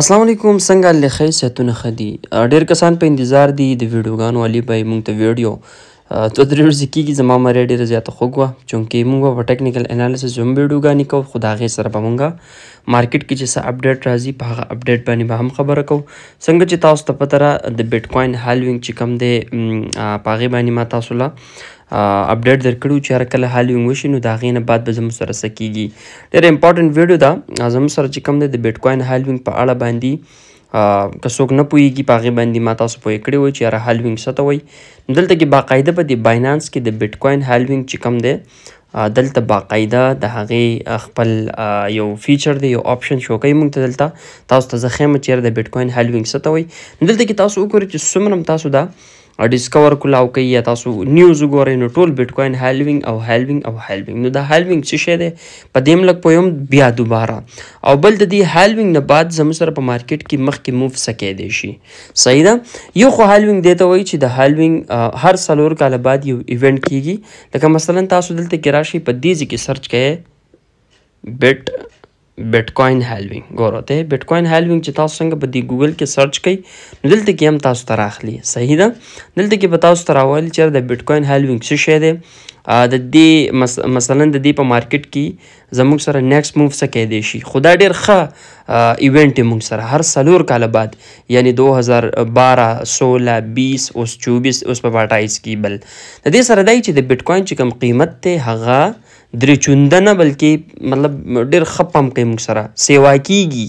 السلام علیکم څنګه لخې سیتونه خدي ډیر کسان په انتظار دي د ویډیوګانو علي بای مونږ ته ویډیو تو درې ورځې کېږي زما مری ډېره زیاته خوږ وه چونکې موږ په ټیکنیکل انالیسس هم ویډیوګانې کوو خو د هغې سره به مونږ مارکیټ کې چې څه اپډیټ راځي په هغه اپډیټ باندې به هم خبره کوو څنګه چې تاسو ته پته ده د بیټکوین هالوینګ چې کوم دی په هغې باندې ما تاسو له اپډیټ درکړو چې هر کله حال یو وشي نو دا غینه بعد به زموږ سره سکیږي ډېر امپورټنت ویډیو دا زموږ سره چې کوم دی د بیت کوین حال وینګ په اړه باندې که څوک نه پوهیږي په هغې باندې ما تاسو پوه کړی وی چې یاره هالوینګ څه ته وایي دلته کې باقاعده په دې باینانس کې د بیټ کوین هالوینګ چې کوم دی دلته باقاعده د هغې خپل یو فیچر دی یو آپشن شو کوي موږ ته دلته تاسو ته زه ښیم چې یاره د بیټ کوین هالوینګ څه ته وایي دلته کې تاسو وګورئ چې څومره تاسو دا ډیسکور کولاو کوي یا تاسو نیوز وګورئ نو ټول بټکوین هالوینګ او هالوینګ او هالوینګ نو دا هالوینګ څه شی دی په دې ملک پویم بیا دوباره او بل د دې هالوینګ نه بعد زموږ سره په مارکیټ کې مخکې موف سکی دی شي صحیح ده یو خو هالوینګ دی ته وایي چې د هالوینګ هر څلور کال بعد یو ایونټ کیږي لکه مثلا تاسو دلته کې راشي په دې ځکه سرچ کړئ بټ بټکوین هالوینګ ګوره ته بټکوین هالوینګ چې تاسو څنګه په دی ګوګل کې سرچ کړئ دلته کې هم تاسو ته راخلی صحیح ده دلته کې به تاسو ته راوالي چې د بټکوین هالوینګ څه شی دی د دې مثلا د دې په مارکیټ کې زموږ سره نیکس موو څه کې دی شي خدا ډیر ښه ایونټ موږ سره هر سلور کال بعد یعنی 2012 16 20 اوس 24 اوس په 28 کې بل د دې سره دای چې د بټکوین چې کم قیمت ته هغه درې چونده نه بلکې مطلب ډېر ښه پمپ کوي موږ سره سیوا کیږي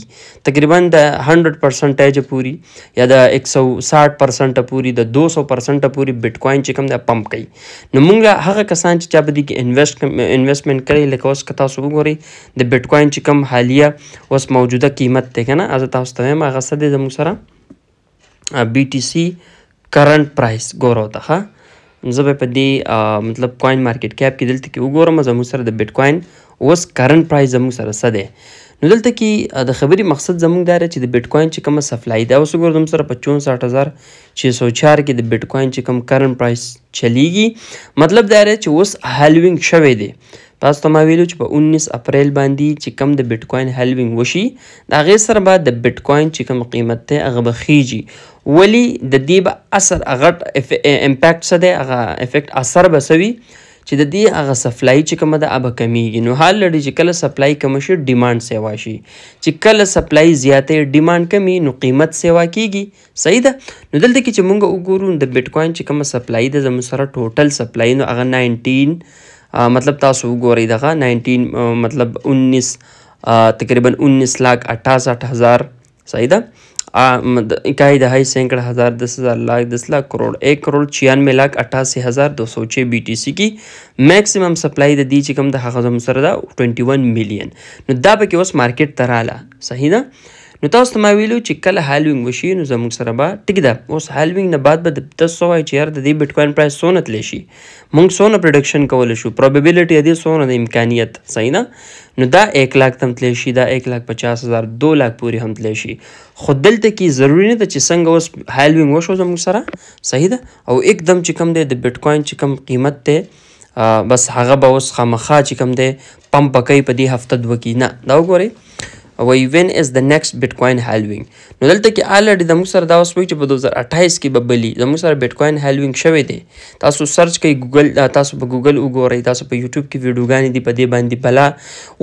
تقریبا د هنډرډ پرسنټیج پورې یا د ایک سو ساٹھ پرسنټه پورې د دو سو پرسنټه پورې بټ کوین چې کوم دی پمپ کوي نو موږ هغه کسان چې چا په دې کې انویسټ انویسټمنټ کړی لکه اوس که تاسو وګورئ د بټ کوین چې کوم حالیه اوس موجوده قیمت دی که نه زه تاسو ته وایم هغه څه دی زموږ سره بی ټي سی کرنٹ پرایس ګورو ته ښه زه به په دې مطلب کوین مارکیټ کیپ کې دلته کې وګورم زموږ سره د بیت کوین اوس کرنٹ پرایز زموږ سره څه دی نو دلته کې د خبرې مقصد زموږ دا چې د بیت کوین چې کومه سپلای ده اوس وګورم سره 65604 کې د بیت کوین چې کوم کرنٹ پرایز چلیږي مطلب دا چې اوس هالوینګ شوی دی تاسو ته ما ویلو چې په 19 اپریل باندې چې کم د بیت کوین هلوینګ وشي دا غیر سره به د بیت کوین چې کم قیمت ته هغه بخیږي ولی د دې به اثر هغه امپیکټ څه دی هغه افیکټ اثر به سوي چې د دې هغه سپلای چې کومه ده اب کمیږي نو حال لري چې کله سپلای کم شي ډیماند سیوا شي چې کله سپلای زیاتې ډیماند کمی نو قیمت سیوا کیږي صحیح ده نو دلته کې چې مونږ وګورو د بیت کوین چې کومه سپلای ده زموږ سره ټوټل سپلای نو هغه 19 مطلب تاسو وګورئ دغه 19 مطلب 19 تقریبا 19 लाख 68 हज़ार सही था इकाई दहाई सैकड़ हज़ार दस हज़ार लाख दस लाख करोड़ एक करोड़ छियानवे लाख अट्ठासी हज़ार दो सौ छः बी टी सी की मैक्सिमम सप्लाई د دې چې کوم د هغه زموږ سره ده 21 میلیون نو دا پکې اوس مارکیټ ته رااله صحیح ده نو تاسو ما ویلو چې کله هالوینګ وشي نو زموږ سره به ټیک ده اوس هالوینګ نه بعد به تاسو وایي چې یار د دې بټ کوین پرایس سونه تللی شي موږ سونه پروډکشن کول شو پروبیبلیټي دې سونه د امکانیت صحیح نه نو دا 1 لک تم تللی شي دا 1 لک 50 هزار 2 لک پوری هم تللی شي خو دلته کې ضروری نه ده چې څنګه اوس هالوینګ وشو زموږ سره صحیح ده او एकदम چې کم دی د بټ کوین چې کم قیمت ته بس هغه به اوس خامخا چې کم دی پمپ کوي په دې هفته دوه کې نه دا وګورئ وای وین از د نیکسټ بیت کوین هالوینګ نو دلته کې الډي د موږ سره دا وسوي چې په 2028 کې به بلی د موږ سره بیت کوین هالوینګ شوی دی تاسو سرچ کوئ ګوګل تاسو په ګوګل وګورئ تاسو په یوټیوب کې ویډیوګانې دي په دې باندې بلا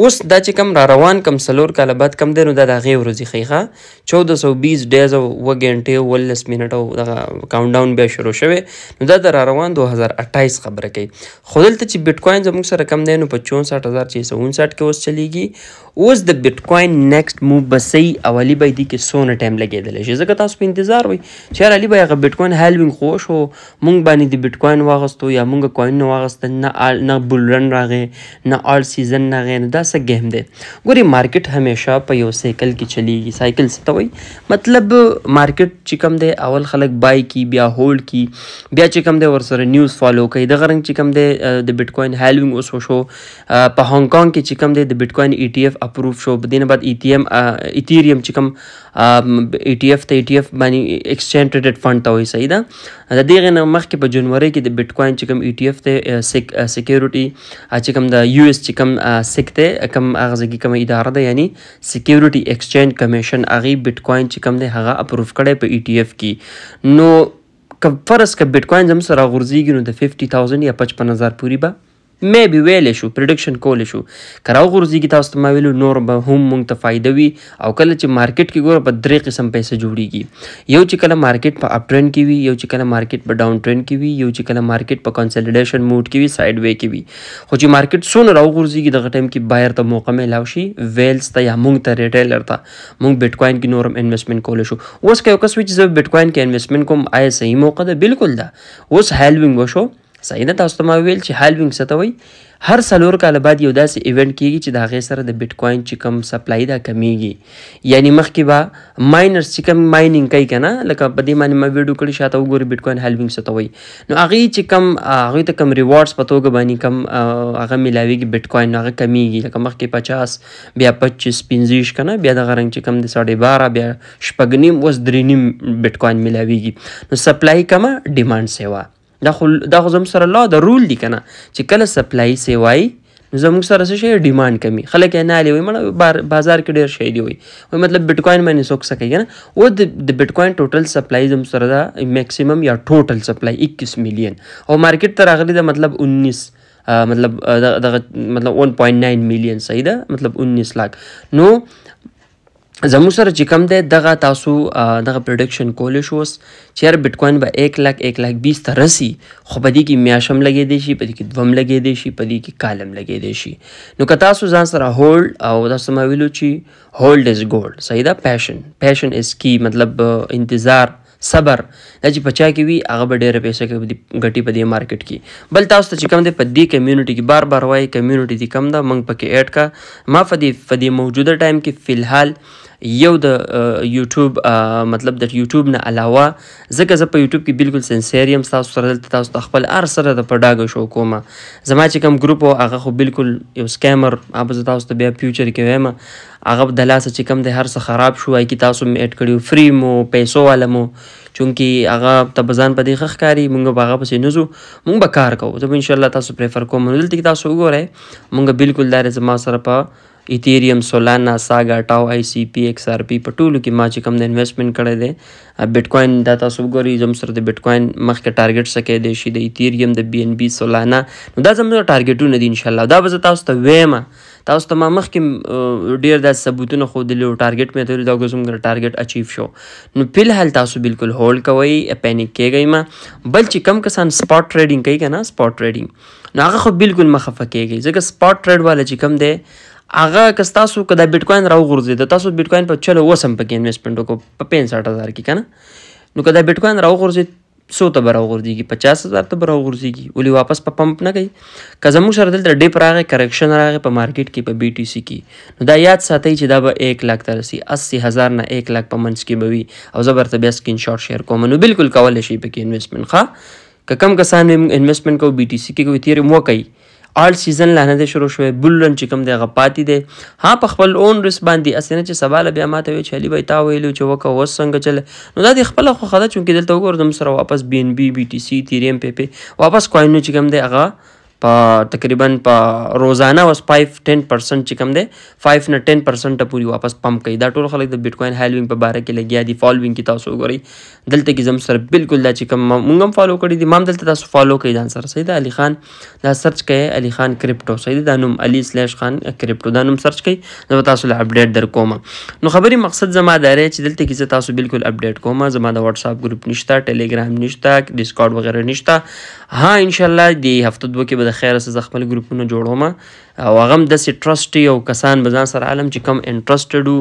اوس دا چې کم را روان کم سلور کاله بعد کم دی نو دا د هغې ورځې ښیښه 1420 ډیز او اوه ګنټې اوولس منټه او دغه کاونټ ډاون بیا شروع شوی نو دا د را روان 2028 خبره کوي خو دلته چې بیت کوین زموږ سره کم دی نو په 64600 کې اوس چلیږي اوس د بیت کوین نیکسټ موو به صحیح او علي بای دی کې څونه ټایم لګېدلی شي ځکه تاسو په انتظار وئ چې یار علي بای هغه بیټ کوین هالوینګ خو شو موږ باندې د بیټ کوین واغستو یا موږ کوینونه واغستل نه نه بل رن راغې نه آل سیزن نه غې دا څه ګیم دی ګوري مارکیټ همیشه په یو سایکل کې چلیږي سایکل څه ته وایي مطلب مارکیټ چې کوم دی اول خلک بای کی بیا هولډ کی بیا چې کوم دی ورسره نیوز فالو کوي دغه رنګ چې کوم دی د بیټ کوین هالوینګ اوس وشو په هانګ کانګ کې چې کوم دی د بیټ کوین ای ټی اف اپروف شو په دې نه بعد ایتھیم ایتھریوم چې کوم ای ټی ایف ته ای ټی ایف باندې ایکسچینج ټریډډ فند ته وایي صحیح ده د دې نه مخکې په جنوري کې د بیت کوین چې کوم ای ټی ایف ته سکیورټي چې کوم د یو اس چې کوم سک ته کوم هغه ځکه کوم اداره ده یعنی سکیورټي ایکسچینج کمیشن هغه بیت کوین چې کوم دی هغه اپروف کړي په ای ټی ایف کې نو که فرض که بیت کوین زموږ سره غورځېږي نو د ففټي تاوزنډ یا پچپن هزار پورې به مې بي ویلې شو پریډکشن کولې شو کراو غورځيږي تاسو ته ما ویلو نور به هم مونږ ته فائدہ وي او کله چې مارکیټ کې ګوره په درې قسم پیسې جوړيږي یو چې کله مارکیټ په اپ ټرند کې وي یو چې کله مارکیټ په ډاون ټرند کې وي یو چې کله مارکیټ په کنسولیډیشن موډ کې وي ساید وی کې وي خو چې مارکیټ سونه راو غورځيږي دغه ټایم کې بایر ته موقع ملاو شي ویلز ته یا مونږ ته ریټیلر ته مونږ بټکوین کې نورم انویسټمنت کولای شو اوس که یو کس وي چې زه بټکوین کې انویسټمنت کوم آیا صحیح موقع ده بالکل ده اوس هیلوینګ وشو سعیده تاسو ته ما ویل چې هالوینګ ستوي هر سلور کال بعد یو داسې ایونت کیږي چې د هغې سره د بیت کوین چې کم سپلای دا کمیږي یعنی مخکې به ماینر چې کم مایننګ کوي کنه لکه په دې باندې ما ویډیو کړی شاته وګوري بیت کوین هالوینګ ستوي نو هغه چې کم هغه ته کم ریوارډز په توګه باندې کم هغه ملاويږي بیت کوین هغه کمیږي لکه مخکې 50 بیا 25 پنځیش کنه بیا د غرنګ چې کم د 12.5 بیا شپګنیم وس درینیم بیت کوین ملاويږي نو سپلای کمه ډیماند سیوا دا خو دا خو زموږ سره لا د رول دی کنه چې کله سپلای سی وای نو زموږ سره څه شی ډیماند کمی خلک یې نه لې وي مړه بازار کې ډیر شی دی وي وای مطلب بټکوین باندې څوک سکی کنه و د بټکوین ټوټل سپلای زموږ سره دا میکسیمم یا ټوټل سپلای 21 میلیون او مارکیټ ته راغلی دا مطلب 19 مطلب دغه مطلب 1.9 میلیون صحیح ده مطلب 19 لک نو زموږ سره چې کم دی دغه تاسو دغه پریډکشن کولې شو چې هر بټ کوین به 1 لک 1 لک 20 ته رسی خو په دې کې میاشم لګې دی شي په دې کې دوم لګې دی شي په دې کې کالم لګې دی شي نو که تاسو ځان سره هولډ او دا سم ویلو چې هولډ از ګولډ صحیح ده پیشن پیشن از کی مطلب انتظار صبر دا چې پچا کې وي هغه به ډېر پیسې کې غټي په دې مارکیټ کې بل تاسو ته چې کم دی په دې کمیونټي کې بار بار وایي کمیونټي دې کم ده منګ پکې اډ کا ما په دې په دې موجوده ټایم کې فلحال یو د یوټیوب مطلب د یوټیوب نه علاوه ځکه زه په یوټیوب کې بالکل سنسیر یم تاسو سره دلته تاسو د خپل ار سره د پډاګو شو کومه زما چې کوم ګروپ هغه خو بالکل یو سکیمر هغه زه تاسو ته بیا فیوچر کې وایم هغه د لاسه چې کوم د هر څه خراب شو کی تاسو مې اډ کړیو فری مو پیسو والمو چونکی هغه تبزان په دې خخکاری مونږ باغه پسې نزو مونږ به کار کوو ته ان شاء الله تاسو پریفر کوم دلته تاسو وګورئ مونږ بالکل دار زما سره په ایتھیریوم سولانا ساګا ټاو آی سی پی ایکس آر پی په ټولو کې ما چې کوم د انویسټمنٹ کړی دی بیت کوین دا تاسو وګورئ زم سره د بیت کوین مخکې ټارګټ سکه دی شي د ایتھیریوم د بی ان بی سولانا نو دا زموږ ټارګټونه دي ان شاء الله دا به تاسو ته وایم تاسو ته ما مخکې ډیر د ثبوتونه خو د لیو ټارګټ میتھډ دا کوم ګر ټارګټ اچیو شو نو په الحال تاسو بالکل هولډ کوئ پینیک کېږئ ما بل چې کم کسان سپاٹ ټریډینګ کوي کنه سپاٹ ټریډینګ نو هغه خو بالکل مخفه کېږي ځکه سپاٹ ټریډ والا چې کم دی هغه که تاسو که دا بیت کوین راوغورځي د تاسو بیت کوین په چلو وسم پکې انویسټمنٹ وکړو په 65000 کې کنه نو که دا بیت کوین راوغورځي سو ته به راغورځېږي پچاس هزار ته به راغورځېږي ولې واپس په پمپ نه کوي که زموږ سره دلته ډیپ راغی کرکشن راغی په مارکیټ کې په بی ټي سي کې نو دا یاد ساتئ چې دا به یک لاک ته رسي اسي هزار نه یک لاک په منځ کې به وي او زه به ورته بیا سکرین شاټ شیر کوم نو بالکل کولی شئ پکې انویسټمنټ ښه که کم کسان انویسټمنټ کوو بی ټي سي کې کوي تیرې مو کوي آل سیزن لهنه د شروع شوی بل رن چې کوم دی غپاتی دی ها په خپل اون رس باندې اسنه چې سوال بیا ماته وی چلی بای تا ویلو چې وکه وس څنګه چل نو دا د خپل خو خدا چونکی دلته وګورم سره واپس بی ان بی بی ټی سی تیریم پی پی واپس کوین چې کوم دی هغه په تقریبا په روزانه اوس 5 10% چې کم دی 5 نه 10% پوری واپس پمپ کوي دا ټول خلک د بیټکوین هالوینګ په باره کې لګیا دي فالوینګ کې تاسو وګورئ دلته کې زم سره بالکل دا چې کم مونږ هم فالو کړی دي مام دلته تاسو فالو کوي ځان سره صحیح ده علي خان دا سرچ کړئ علي خان کرپټو صحیح ده دا نوم علي سلیش خان کرپټو دا نوم سرچ کړئ زه تاسو له اپډیټ در کوم نو خبري مقصد زما دا رې چې دلته کې زه تاسو بالکل اپډیټ کوم زما د واتس اپ ګروپ نشته ټلګرام نشته ډیسکورډ وغیرہ نشته ها ان شاء الله دی هفته دوه کې د خیره سه خپل ګروپونه جوړوم او هغه هم د سټرسټ یو کسان به ځان سره عالم چې کم انټرستډ وو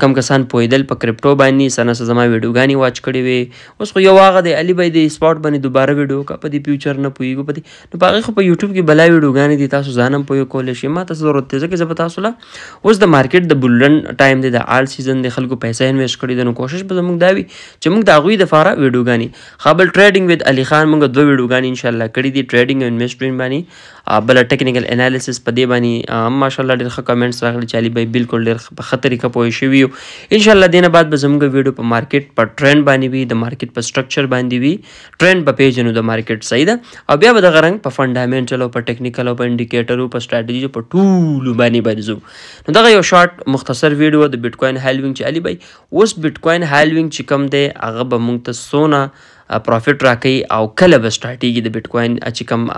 کم کسان پوهیدل په کرپټو باندې سنه زما ویډیوګانې واچ کړې وي اوس خو یو هغه دی علي بای د سپاټ باندې دوباره ویډیو کا په دې فیوچر نه پوهیږو په دې نو په هغه خو په یوټیوب کې بلای ویډیوګانې دي تاسو ځانم پوهیږو کولی شئ ما تاسو ضرورت دی ځکه زه په تاسو له اوس د مارکیټ د بلډن ټایم دی د آل سیزن د خلکو پیسې انویسټ کړي د نو کوشش به زموږ دا وي چې موږ د هغوی دپاره ویډیوګانې خبل ټریډینګ وید علي خان موږ دوه ویډیوګانې انشاءالله کړي دي ټریډینګ او انویسټمنټ باندې بل ټیکنیکل انالیسس په دې باندې ماشاءالله ډېر ښه کمنټس راغلي چالي به بالکل ډېر په خطرې کې پوه شوی ان شاء الله دینه بعد به زموږ ویډیو په مارکیټ په ټرند باندې وي د مارکیټ په سټرکچر باندې وي ټرند په پیژنو د مارکیټ صحیح ده او بیا به دغه رنګ په فنډامنټل او په ټیکنیکل او په انډیکیټر او په سټریټجی په ټولو باندې باندې نو دغه یو شارټ مختصر ویډیو د بیټ کوین هالوینګ چې علي بای اوس بیټ کوین هالوینګ چې کم دی هغه به مونږ ته سونه پروفټ راکړي او کله به سٹارټيږي د بیټکوین چې کوم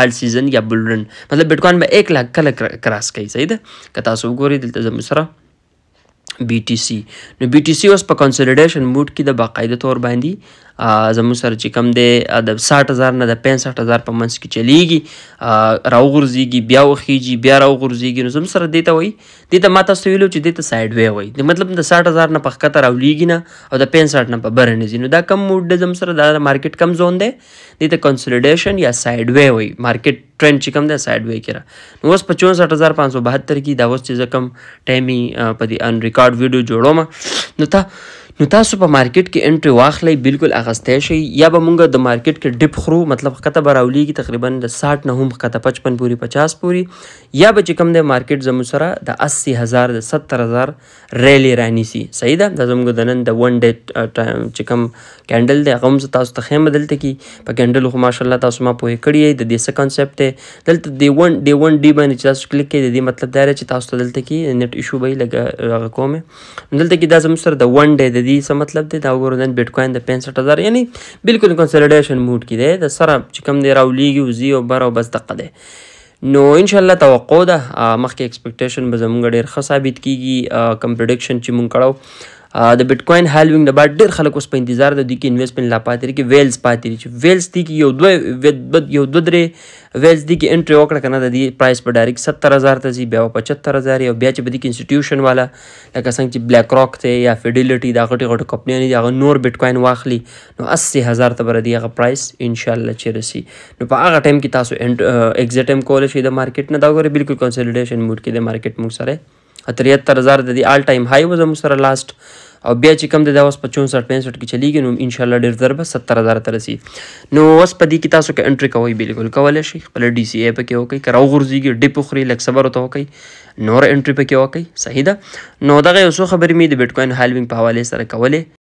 آل سیزن یا بلرن مطلب بیټکوین به 1 لک کله کراس کوي صحیح ده که تاسو وګورئ دلته زموږ سره بی ټي سي نو بی ټي سي اوس په کنسولیډیشن موډ کې د باقاعده تور باندې زموږ سره چې کم دی د ساټ هزار نه د پنځه هزار په منځ کې چلیږي راوغورځېږي بیا وخیږي بیا راوغورځېږي نو زموږ سره دې ته وایي دې ته ما تاسو ویلو چې دې ته سایډ وی وایي د مطلب د ساټ هزار نه په ښکته راولېږي نه او د پنځه نه په بره نه ځي نو دا کم موډ دی زموږ سره دا د مارکیټ کم زون دی دې ته کنسولیډیشن یا سایډ وی وایي مارکیټ ټرند چې کوم دی سایډ وی کې را نو اوس په 64572 کې دا اوس چې زه کوم ټایمي په دې ان ریکارډ ویډیو جوړوم نو ته نو تاسو په مارکیټ کې انټری واخلئ بالکل اغستی شي یا به مونږ د مارکیټ کې ډپ خورو مطلب کته به راولیږي تقریبا د 60 نه هم کته 55 پوری 50 پوری یا به چې کوم د مارکیټ زمو سره د 80000 د 70000 ریلی رانی سي صحیح ده د زموږ د نن د 1 ډیټ ټایم چې کوم کینډل د غم تاسو ته خیمه دلته کی په کینډل خو ماشاءالله تاسو ما پوهې کړی د دې څه کانسپټ دی دلته دی 1 دی 1 دی باندې چې تاسو کلیک کړئ د دې مطلب دا دی چې تاسو دلته کې نت ایشو به لګ کومه دلته کې دا زموږ سره د 1 ډی د دې څه مطلب دی دا وګورئ نن بیت کوین د 65000 یعنی بالکل کنسولیډیشن موډ کې دی د سره چې کم دی راولېږي وزي او بر او بس دقه دی نو ان شاء الله توقع ده مخکې ایکسپیکټیشن به زمونږ ډېر ښه ثابت کیږي کم پریډکشن چې مونږ کړو د بټکوین هالوینګ نه بعد ډېر خلک اوس په انتظار دي کې انویسټمنټ لا پاتې لري کې ویلز پاتې لري چې ویلز دي کې یو دوه یو دوه درې ویلز دي کې انټری وکړه کنه د دې پرایس په ډایرکټ 70000 ته ځي بیا 75000 یو بیا چې بده کې انسټیټیوشن والا لکه څنګه چې بلیک راک ته یا فیډیلټی دا غټي غټي کمپنۍ دي هغه نور بټکوین واخلي نو 80000 ته بر دي هغه پرایس ان شاء الله چې رسی نو په هغه ټایم کې تاسو اگزیټ هم کول شي د مارکیټ نه دا غوړي بالکل کنسولیډیشن موډ کې د مارکیټ موږ سره تریتر هزار د دې آل ټایم های و زموږ سره لاست او بیا چې کم دی دا اوس په 64 65 کې چلیږي نو ان شاء الله ډیر ضرب 70000 ته رسی نو اوس په دې کې تاسو کې انټری کوي بالکل کولای شي خپل ډي سي اي په کې وکي کراو غورځيږي ډیپ خوري لک صبر وته وکي نور انټری په کې وکي صحیح ده نو دغه یو څو خبرې مې د بیټکوین هالوینګ په حواله سره کولې